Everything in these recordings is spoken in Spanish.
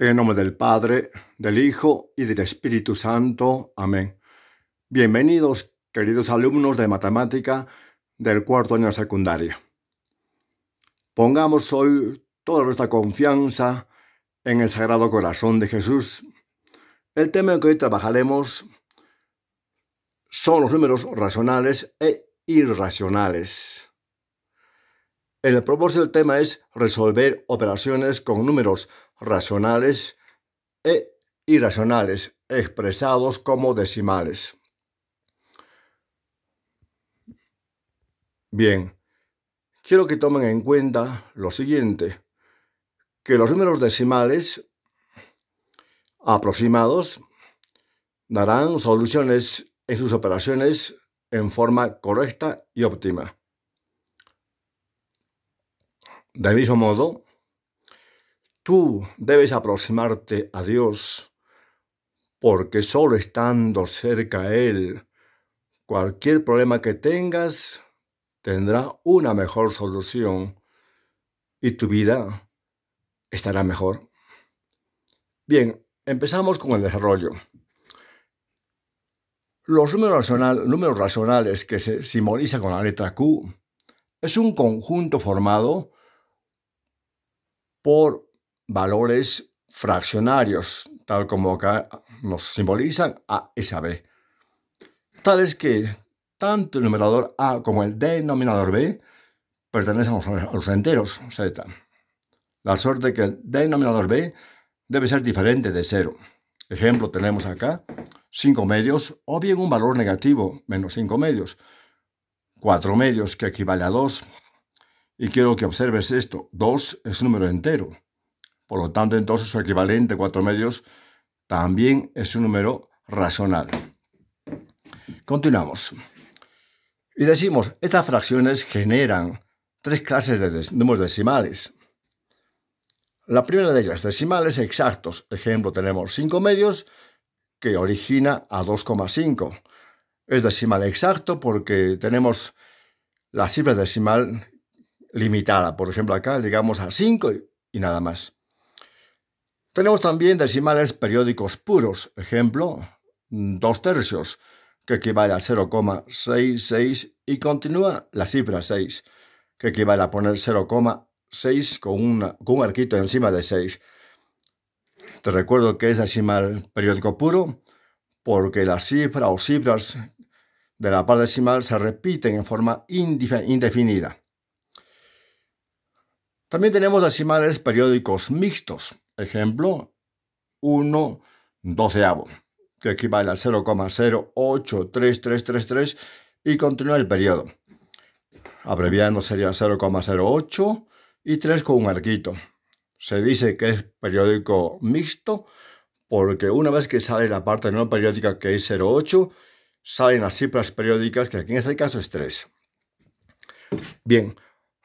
En nombre del Padre, del Hijo y del Espíritu Santo. Amén. Bienvenidos, queridos alumnos de matemática del cuarto año de secundaria. Pongamos hoy toda nuestra confianza en el Sagrado Corazón de Jesús. El tema que hoy trabajaremos son los números racionales e irracionales. El propósito del tema es resolver operaciones con números racionales e irracionales expresados como decimales. Bien, quiero que tomen en cuenta lo siguiente, que los números decimales aproximados darán soluciones en sus operaciones en forma correcta y óptima. De mismo modo, tú debes aproximarte a Dios, porque solo estando cerca a Él, cualquier problema que tengas tendrá una mejor solución y tu vida estará mejor. Bien, empezamos con el desarrollo. Los números, números racionales que se simbolizan con la letra Q es un conjunto formado por valores fraccionarios, tal como acá nos simbolizan A esa B, tales que tanto el numerador A como el denominador B pertenecen a los enteros Z. La suerte que el denominador B debe ser diferente de cero. Ejemplo, tenemos acá 5 medios o bien un valor negativo, menos 5 medios, 4 medios que equivale a 2, y quiero que observes esto. 2 es un número entero. Por lo tanto, entonces su equivalente 4 medios también es un número racional. Continuamos. Y decimos, estas fracciones generan tres clases de números decimales. La primera de ellas, decimales exactos. Ejemplo, tenemos 5 medios que origina a 2,5. Es decimal exacto porque tenemos la cifra decimal limitada. Por ejemplo, acá llegamos a 5 y nada más. Tenemos también decimales periódicos puros, ejemplo, 2 mm, tercios, que equivale a 0,66 y continúa la cifra 6, que equivale a poner 0,6 con, un arquito encima de 6. Te recuerdo que es decimal periódico puro, porque las cifras o cifras de la par decimal se repiten en forma indefinida. También tenemos decimales periódicos mixtos. Ejemplo, 1 doceavo, que equivale a 0,083333 y continúa el periodo. Abreviando sería 0,08 y 3 con un arquito. Se dice que es periódico mixto porque una vez que sale la parte no periódica que es 08, salen las cifras periódicas que aquí en este caso es 3. Bien,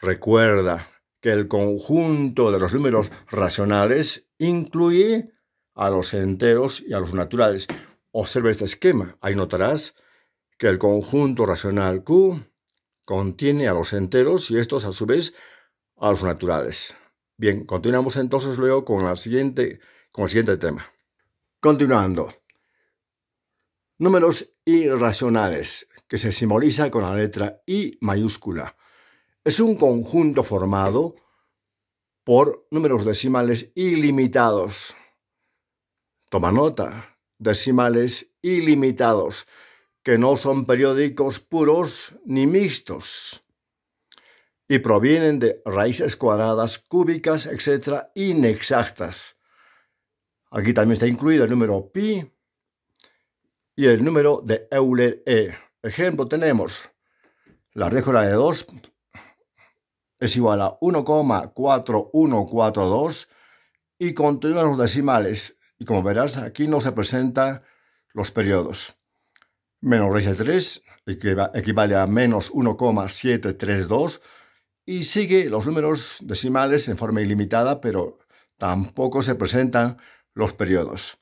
recuerda, que el conjunto de los números racionales incluye a los enteros y a los naturales. Observa este esquema. Ahí notarás que el conjunto racional Q contiene a los enteros y estos a su vez a los naturales. Bien, continuamos entonces luego con, la siguiente, con el siguiente tema. Continuando. Números irracionales, que se simboliza con la letra I mayúscula es un conjunto formado por números decimales ilimitados. Toma nota, decimales ilimitados, que no son periódicos puros ni mixtos, y provienen de raíces cuadradas, cúbicas, etc., inexactas. Aquí también está incluido el número pi y el número de Euler E. Ejemplo, tenemos la regla de 2 es igual a 1,4142 y continúan los decimales. Y como verás, aquí no se presentan los periodos. Menos raíz de 3 equivale a menos 1,732 y sigue los números decimales en forma ilimitada, pero tampoco se presentan los periodos.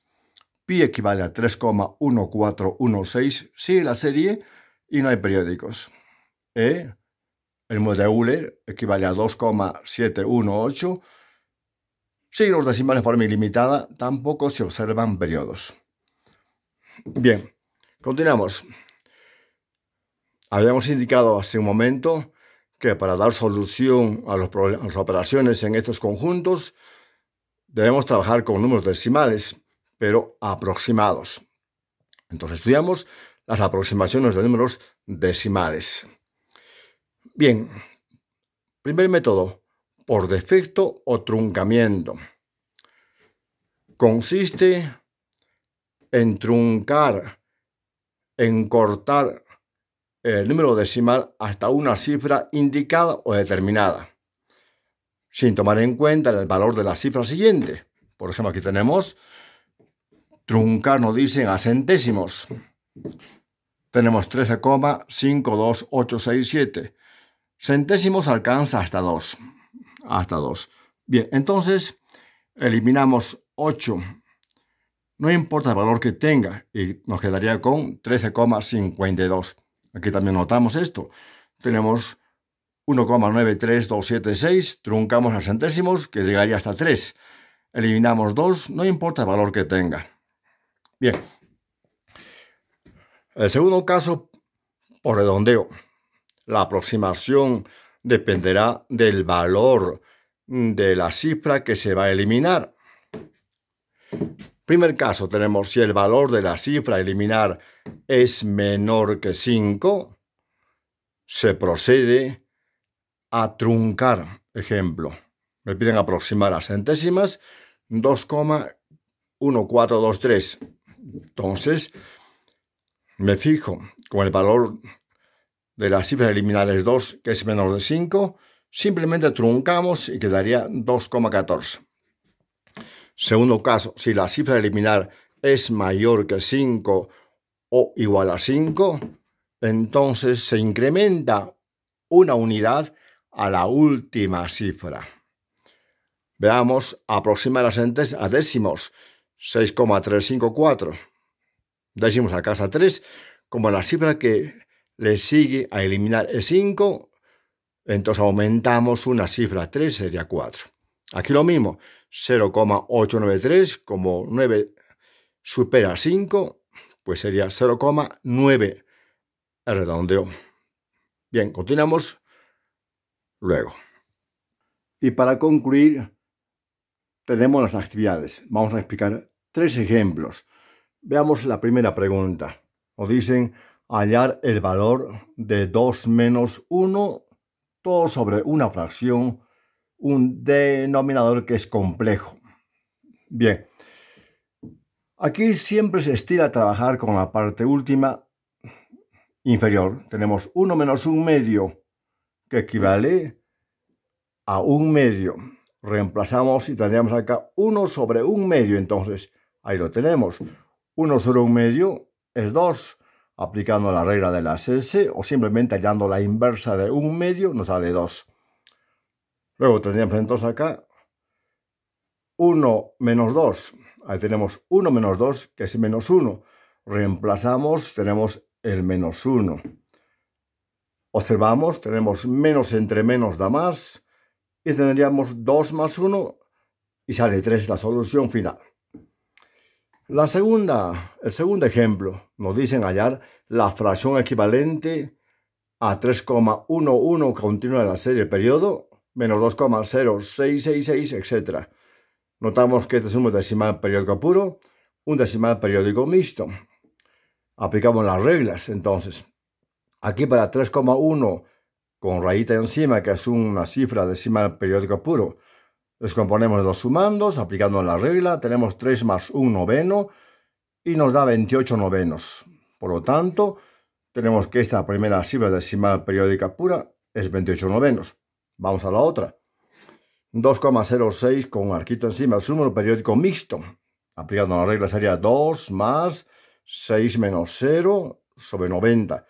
Pi equivale a 3,1416, sigue la serie y no hay periódicos. E el número de Euler equivale a 2,718. los decimales de forma ilimitada, tampoco se observan periodos. Bien, continuamos. Habíamos indicado hace un momento que para dar solución a las operaciones en estos conjuntos debemos trabajar con números decimales, pero aproximados. Entonces estudiamos las aproximaciones de números decimales. Bien, primer método, por defecto o truncamiento. Consiste en truncar, en cortar el número decimal hasta una cifra indicada o determinada, sin tomar en cuenta el valor de la cifra siguiente. Por ejemplo, aquí tenemos truncar, nos dicen, a centésimos. Tenemos 13,52867 centésimos alcanza hasta 2. Hasta 2. Bien, entonces eliminamos 8. No importa el valor que tenga y nos quedaría con 13,52. Aquí también notamos esto. Tenemos 1,93276, truncamos a centésimos, que llegaría hasta 3. Eliminamos 2, no importa el valor que tenga. Bien. El segundo caso, por redondeo. La aproximación dependerá del valor mm, de la cifra que se va a eliminar. Primer caso tenemos si el valor de la cifra a eliminar es menor que 5, se procede a truncar. Ejemplo, me piden aproximar a centésimas 2,1423. Entonces, me fijo con el valor de cifra cifras es 2, que es menos de 5, simplemente truncamos y quedaría 2,14. Segundo caso, si la cifra eliminar es mayor que 5 o igual a 5, entonces se incrementa una unidad a la última cifra. Veamos, aproxima las entes a décimos, 6,354. Décimos a casa 3, como la cifra que le sigue a eliminar el 5, entonces aumentamos una cifra 3, sería 4. Aquí lo mismo, 0,893, como 9 supera 5, pues sería 0,9 redondeo. Bien, continuamos luego. Y para concluir, tenemos las actividades. Vamos a explicar tres ejemplos. Veamos la primera pregunta. Nos dicen, hallar el valor de 2 menos 1, todo sobre una fracción, un denominador que es complejo. Bien, aquí siempre se estira trabajar con la parte última inferior. Tenemos 1 menos 1 medio, que equivale a 1 medio. Reemplazamos y tendríamos acá 1 sobre 1 medio, entonces ahí lo tenemos. 1 sobre 1 medio es 2 aplicando la regla de las S o simplemente hallando la inversa de un medio nos sale 2. Luego tendríamos entonces acá 1 menos 2. Ahí tenemos 1 menos 2, que es menos 1. Reemplazamos, tenemos el menos 1. Observamos, tenemos menos entre menos da más. Y tendríamos 2 más 1 y sale 3 la solución final el segundo ejemplo, nos dicen hallar la fracción equivalente a 3,11 continua en la serie periodo menos 2,0666, etc. Notamos que este es un decimal periódico puro, un decimal periódico mixto. Aplicamos las reglas, entonces. Aquí para 3,1 con rayita encima, que es una cifra decimal periódico puro, Descomponemos de los sumandos, aplicando la regla, tenemos 3 más 1 noveno y nos da 28 novenos. Por lo tanto, tenemos que esta primera cifra decimal periódica pura es 28 novenos. Vamos a la otra. 2,06 con un arquito encima es un número periódico mixto. Aplicando la regla sería 2 más 6 menos 0 sobre 90.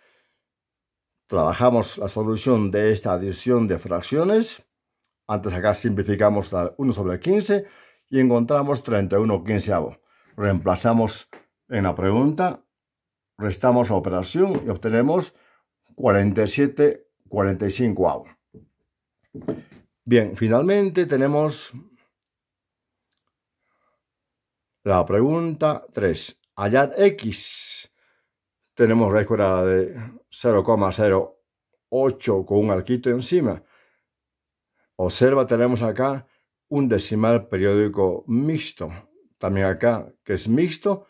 Trabajamos la solución de esta adición de fracciones antes acá simplificamos al 1 sobre 15 y encontramos 31 quinceavo. Reemplazamos en la pregunta, restamos la operación y obtenemos 47 45 Bien, finalmente tenemos la pregunta 3. hallar X. Tenemos raíz de 0,08 con un arquito encima. Observa, tenemos acá un decimal periódico mixto. También acá, que es mixto,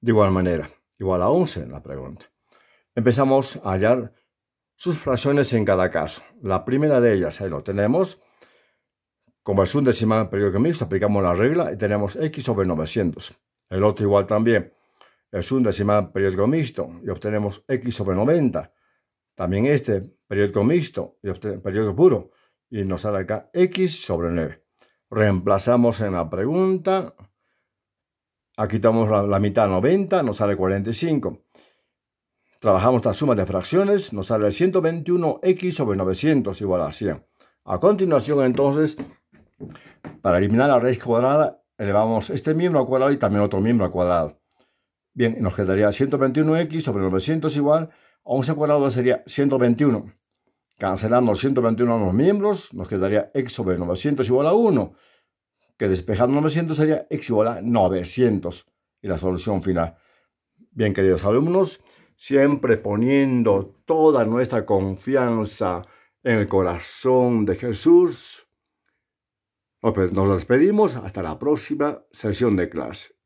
de igual manera, igual a 11 en la pregunta. Empezamos a hallar sus fracciones en cada caso. La primera de ellas, ahí lo tenemos. Como es un decimal periódico mixto, aplicamos la regla y tenemos x sobre 900. El otro igual también es un decimal periódico mixto y obtenemos x sobre 90. También este periódico mixto y periódico puro y nos sale acá x sobre 9. Reemplazamos en la pregunta. Aquí tomamos la, mitad 90, nos sale 45. Trabajamos la suma de fracciones, nos sale 121x sobre 900 igual a 100. A continuación, entonces, para eliminar la raíz cuadrada, elevamos este miembro al cuadrado y también otro miembro al cuadrado. Bien, nos quedaría 121x sobre 900 igual a 11 cuadrado sería 121. Cancelando 121 a miembros, nos quedaría x sobre 900 igual a 1, que despejando 900 sería x igual a 900. Y la solución final. Bien, queridos alumnos, siempre poniendo toda nuestra confianza en el corazón de Jesús, nos pues, despedimos hasta la próxima sesión de clase.